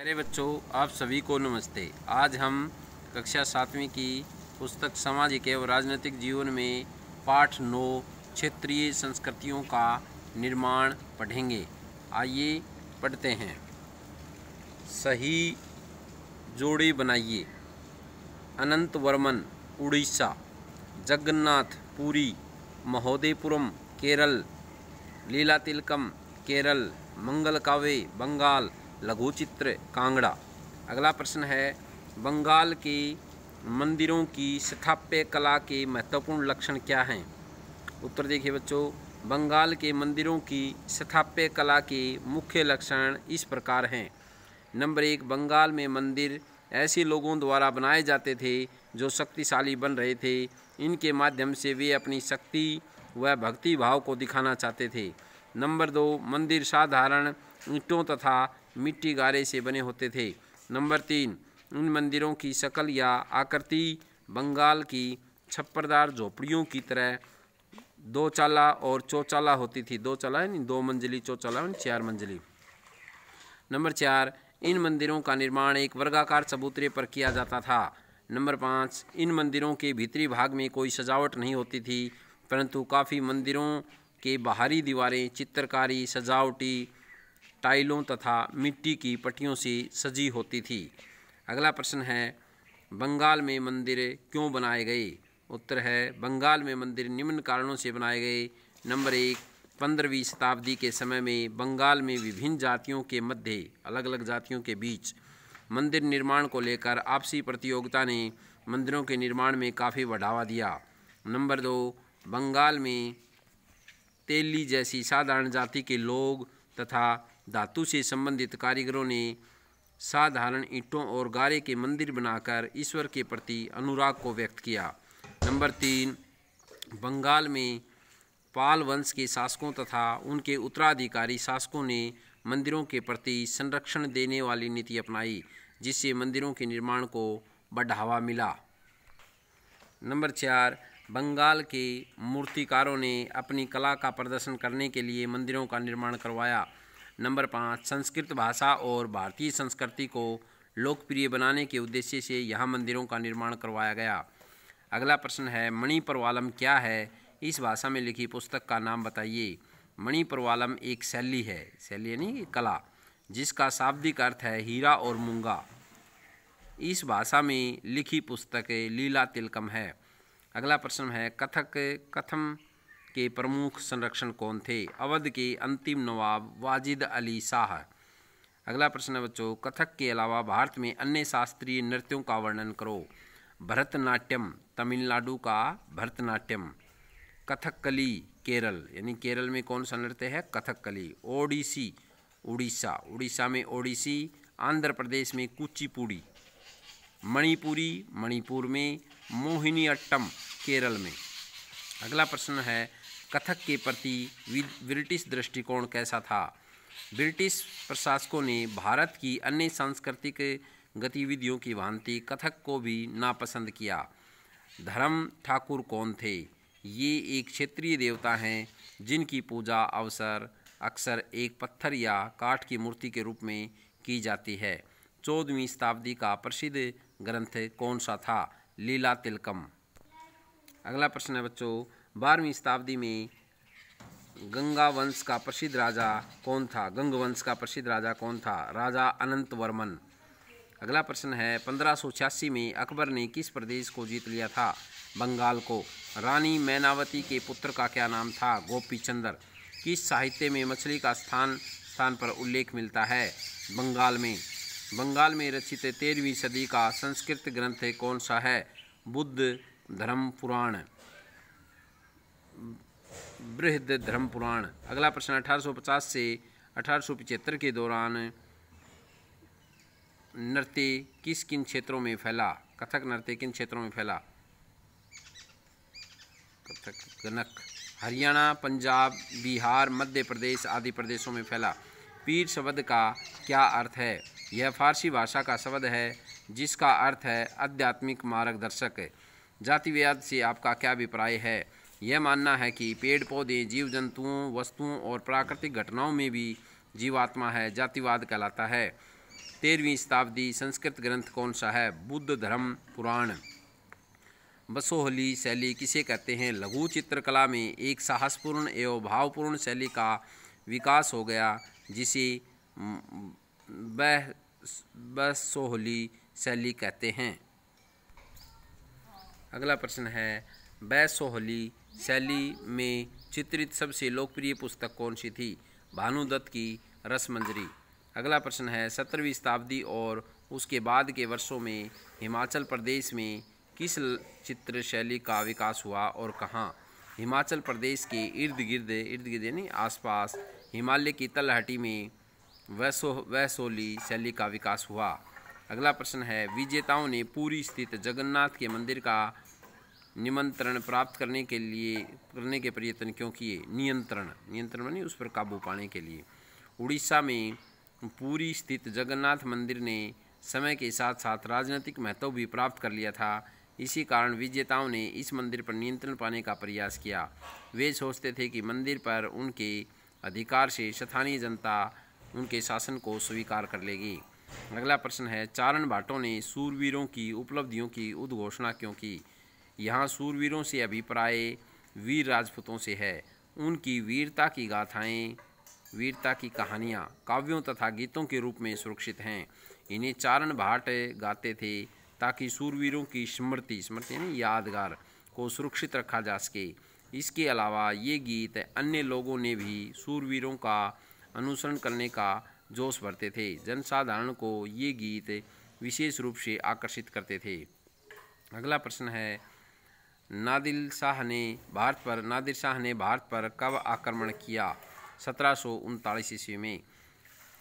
अरे बच्चों आप सभी को नमस्ते आज हम कक्षा सातवीं की पुस्तक सामाजिक एवं राजनीतिक जीवन में पाठ नौ क्षेत्रीय संस्कृतियों का निर्माण पढ़ेंगे आइए पढ़ते हैं सही जोड़ी बनाइए अनंत वर्मन उड़ीसा जगन्नाथ पुरी महोदयपुरम केरल लीला तिलकम केरल मंगल कावे बंगाल लघु चित्र कांगड़ा अगला प्रश्न है बंगाल के मंदिरों की स्थाप्य कला के महत्वपूर्ण लक्षण क्या हैं उत्तर देखिए बच्चों बंगाल के मंदिरों की स्थाप्य कला के मुख्य लक्षण इस प्रकार हैं नंबर एक बंगाल में मंदिर ऐसे लोगों द्वारा बनाए जाते थे जो शक्तिशाली बन रहे थे इनके माध्यम से वे अपनी शक्ति व भक्ति भाव को दिखाना चाहते थे नंबर दो मंदिर साधारण ईंटों तथा मिट्टी गारे से बने होते थे नंबर तीन उन मंदिरों की शक्ल या आकृति बंगाल की छप्परदार झोपड़ियों की तरह दो चाला और चौचाला होती थी दो चाला यानी दो मंजिली चौचाला यानी चार मंजिली नंबर चार इन मंदिरों का निर्माण एक वर्गाकार चबूतरे पर किया जाता था नंबर पाँच इन मंदिरों के भीतरी भाग में कोई सजावट नहीं होती थी परंतु काफ़ी मंदिरों के बाहरी दीवारें चित्रकारी सजावटी टाइलों तथा मिट्टी की पट्टियों से सजी होती थी अगला प्रश्न है बंगाल में मंदिर क्यों बनाए गए उत्तर है बंगाल में मंदिर निम्न कारणों से बनाए गए नंबर एक पंद्रहवीं शताब्दी के समय में बंगाल में विभिन्न जातियों के मध्य अलग अलग जातियों के बीच मंदिर निर्माण को लेकर आपसी प्रतियोगिता ने मंदिरों के निर्माण में काफ़ी बढ़ावा दिया नंबर दो बंगाल में तेली जैसी साधारण जाति के लोग तथा धातु से संबंधित कारीगरों ने साधारण ईंटों और गारे के मंदिर बनाकर ईश्वर के प्रति अनुराग को व्यक्त किया नंबर तीन बंगाल में पाल वंश के शासकों तथा उनके उत्तराधिकारी शासकों ने मंदिरों के प्रति संरक्षण देने वाली नीति अपनाई जिससे मंदिरों के निर्माण को बढ़ावा मिला नंबर चार बंगाल के मूर्तिकारों ने अपनी कला का प्रदर्शन करने के लिए मंदिरों का निर्माण करवाया नंबर पाँच संस्कृत भाषा और भारतीय संस्कृति को लोकप्रिय बनाने के उद्देश्य से यहाँ मंदिरों का निर्माण करवाया गया अगला प्रश्न है मणिपरवालम क्या है इस भाषा में लिखी पुस्तक का नाम बताइए मणिपरवालम एक शैली है शैली यानी कला जिसका शाब्दिक अर्थ है हीरा और मूंगा इस भाषा में लिखी पुस्तक लीला तिलकम है अगला प्रश्न है कथक कथम के प्रमुख संरक्षण कौन थे अवध के अंतिम नवाब वाजिद अली शाह अगला प्रश्न है बच्चों कथक के अलावा भारत में अन्य शास्त्रीय नृत्यों का वर्णन करो भरतनाट्यम तमिलनाडु का भरतनाट्यम कथकली केरल यानी केरल में कौन सा नृत्य है कथकली ओडिसी उड़ीसा उड़ीसा में ओडिसी आंध्र प्रदेश में कुचिपुड़ी मणिपुरी मणिपुर में मोहिनी अट्टम केरल में अगला प्रश्न है कथक के प्रति ब्रिटिश दृष्टिकोण कैसा था ब्रिटिश प्रशासकों ने भारत की अन्य सांस्कृतिक गतिविधियों की भांति कथक को भी नापसंद किया धर्म ठाकुर कौन थे ये एक क्षेत्रीय देवता हैं जिनकी पूजा अवसर अक्सर एक पत्थर या काठ की मूर्ति के रूप में की जाती है चौदहवीं शताब्दी का प्रसिद्ध ग्रंथ कौन सा था लीला तिलकम अगला प्रश्न है बच्चों बारहवीं शताब्दी में गंगा वंश का प्रसिद्ध राजा कौन था गंग वंश का प्रसिद्ध राजा कौन था राजा अनंत वर्मन अगला प्रश्न है पंद्रह में अकबर ने किस प्रदेश को जीत लिया था बंगाल को रानी मैनावती के पुत्र का क्या नाम था गोपी चंद्र किस साहित्य में मछली का स्थान स्थान पर उल्लेख मिलता है बंगाल में बंगाल में रचित तेरहवीं सदी का संस्कृत ग्रंथ कौन सा है बुद्ध धर्म पुराण बृहद धर्म पुराण अगला प्रश्न 1850 से अठारह के दौरान नृत्य किस किन क्षेत्रों में फैला कथक नृत्य किन क्षेत्रों में फैला कथक गनक हरियाणा पंजाब बिहार मध्य प्रदेश आदि प्रदेशों में फैला पीर शब्द का क्या अर्थ है यह फारसी भाषा का शब्द है जिसका अर्थ है आध्यात्मिक मार्गदर्शक जातिवाद से आपका क्या अभिप्राय है यह मानना है कि पेड़ पौधे जीव जंतुओं वस्तुओं और प्राकृतिक घटनाओं में भी जीवात्मा है जातिवाद कहलाता है तेरहवीं शताब्दी संस्कृत ग्रंथ कौन सा है बुद्ध धर्म पुराण बसोहली शैली किसे कहते हैं लघु चित्रकला में एक साहसपूर्ण एवं भावपूर्ण शैली का विकास हो गया जिसे बह बसोहली शैली कहते हैं अगला प्रश्न है बसोहली शैली में चित्रित सबसे लोकप्रिय पुस्तक कौन सी थी भानुदत्त की रसमंजरी अगला प्रश्न है सत्रहवीं शताब्दी और उसके बाद के वर्षों में हिमाचल प्रदेश में किस चित्र शैली का विकास हुआ और कहाँ हिमाचल प्रदेश के इर्द गिर्द इर्द गिर्द यानी आसपास हिमालय की तलहटी में वैसो वैसोली शैली का विकास हुआ अगला प्रश्न है विजेताओं ने पूरी स्थित जगन्नाथ के मंदिर का निमंत्रण प्राप्त करने के लिए करने के प्रयत्न क्यों किए नियंत्रण नियंत्रण मानी उस पर काबू पाने के लिए उड़ीसा में पूरी स्थित जगन्नाथ मंदिर ने समय के साथ साथ राजनीतिक महत्व भी प्राप्त कर लिया था इसी कारण विजेताओं ने इस मंदिर पर नियंत्रण पाने का प्रयास किया वे सोचते थे कि मंदिर पर उनके अधिकार से स्थानीय जनता उनके शासन को स्वीकार कर लेगी अगला प्रश्न है चारण भाटों ने सूरवीरों की उपलब्धियों की उद्घोषणा क्यों की यहाँ सूरवीरों से अभिप्राय वीर राजपूतों से है उनकी वीरता की गाथाएँ वीरता की कहानियाँ काव्यों तथा गीतों के रूप में सुरक्षित हैं इन्हें चारण भाट गाते थे ताकि सूरवीरों की स्मृति स्मृति यानी यादगार को सुरक्षित रखा जा सके इसके अलावा ये गीत अन्य लोगों ने भी सूरवीरों का अनुसरण करने का जोश भरते थे जनसाधारण को ये गीत विशेष रूप से आकर्षित करते थे अगला प्रश्न है नादिल शाह ने भारत पर नादिर शाह ने भारत पर कब आक्रमण किया सत्रह सौ उनतालीस ईस्वी में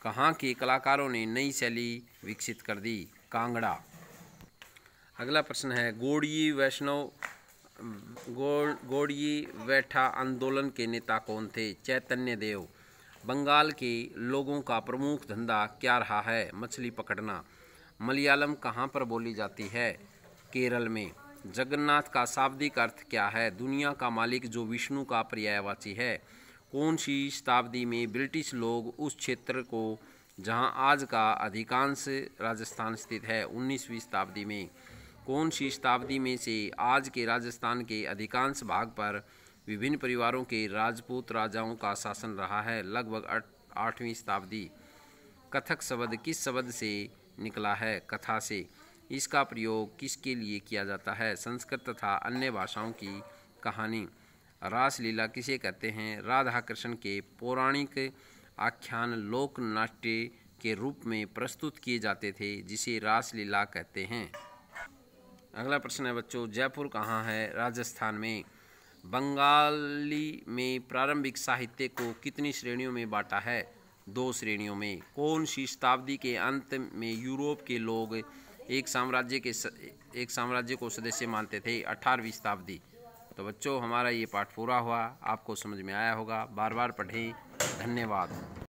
कहाँ के कलाकारों ने नई शैली विकसित कर दी कांगड़ा अगला प्रश्न है गोड़ी वैष्णव गोड़ी वैठा आंदोलन के नेता कौन थे चैतन्य देव बंगाल के लोगों का प्रमुख धंधा क्या रहा है मछली पकड़ना मलयालम कहाँ पर बोली जाती है केरल में जगन्नाथ का शाब्दिक अर्थ क्या है दुनिया का मालिक जो विष्णु का पर्यायवाची है कौन सी शताब्दी में ब्रिटिश लोग उस क्षेत्र को जहां आज का अधिकांश राजस्थान स्थित है उन्नीसवीं शताब्दी में कौन सी शताब्दी में से आज के राजस्थान के अधिकांश भाग पर विभिन्न परिवारों के राजपूत राजाओं का शासन रहा है लगभग आठवीं शताब्दी कथक शब्द किस शब्द से निकला है कथा से इसका प्रयोग किसके लिए किया जाता है संस्कृत तथा अन्य भाषाओं की कहानी रासलीला किसे कहते हैं राधा कृष्ण के पौराणिक आख्यान लोक नाट्य के रूप में प्रस्तुत किए जाते थे जिसे रासलीला कहते हैं अगला प्रश्न है बच्चों जयपुर कहाँ है राजस्थान में बंगाली में प्रारंभिक साहित्य को कितनी श्रेणियों में बांटा है दो श्रेणियों में कौन सी शताब्दी के अंत में यूरोप के लोग एक साम्राज्य के स, एक साम्राज्य को सदस्य मानते थे अठारहवीं शताब्दी तो बच्चों हमारा ये पाठ पूरा हुआ आपको समझ में आया होगा बार बार पढ़ें धन्यवाद